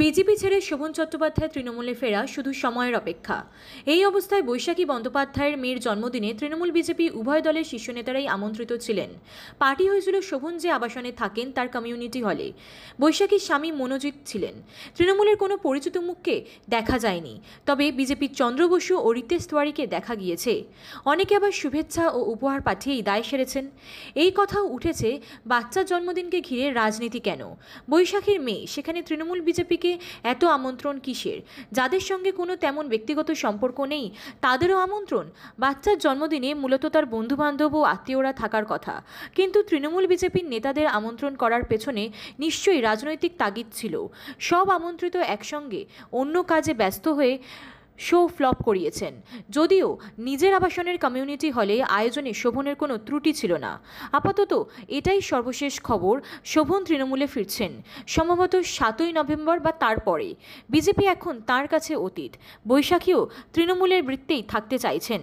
BJP ছেড়ে শোভন চট্টোপাধ্যায় তৃণমূলে ফেরা শুধু সময়ের অপেক্ষা এই অবস্থায় বৈশাখী বন্দ্যোপাধ্যায়ের মেয়ের জন্মদিনে তৃণমূল বিজেপি উভয় দলের শীর্ষ নেতারাই আমন্ত্রিত ছিলেন পার্টি হয়েছিল শোভন যে আবাসনে থাকেন তার কমিউনিটি হলে বৈশাখীর স্বামী মনোজিৎ ছিলেন তৃণমূলের কোনো পরিচিত মুখকে দেখা যায়নি তবে বিজেপির চন্দ্র বসু ও রিতেশ তোয়ারিকে দেখা গিয়েছে অনেকে আবার শুভেচ্ছা ও উপহার পাঠিয়েই দায় সেরেছেন এই কথাও উঠেছে বাচ্চার জন্মদিনকে ঘিরে রাজনীতি কেন বৈশাখীর মেয়ে সেখানে তৃণমূল বিজেপি থেকে এত আমন্ত্রণ কিসের যাদের সঙ্গে কোনো তেমন ব্যক্তিগত সম্পর্ক নেই তাদেরও আমন্ত্রণ বাচ্চার জন্মদিনে মূলত তার বন্ধুবান্ধব ও আত্মীয়রা থাকার কথা কিন্তু তৃণমূল বিজেপির নেতাদের আমন্ত্রণ করার পেছনে নিশ্চয়ই রাজনৈতিক তাগিদ ছিল সব আমন্ত্রিত একসঙ্গে অন্য কাজে ব্যস্ত হয়ে শো ফ্লপ করিয়েছেন যদিও নিজের আবাসনের কমিউনিটি হলে আয়োজনে শোভনের কোনো ত্রুটি ছিল না আপাতত এটাই সর্বশেষ খবর শোভন তৃণমূলে ফিরছেন সম্ভবত সাতই নভেম্বর বা তারপরে বিজেপি এখন তার কাছে অতীত বৈশাখীও তৃণমূলের বৃত্তেই থাকতে চাইছেন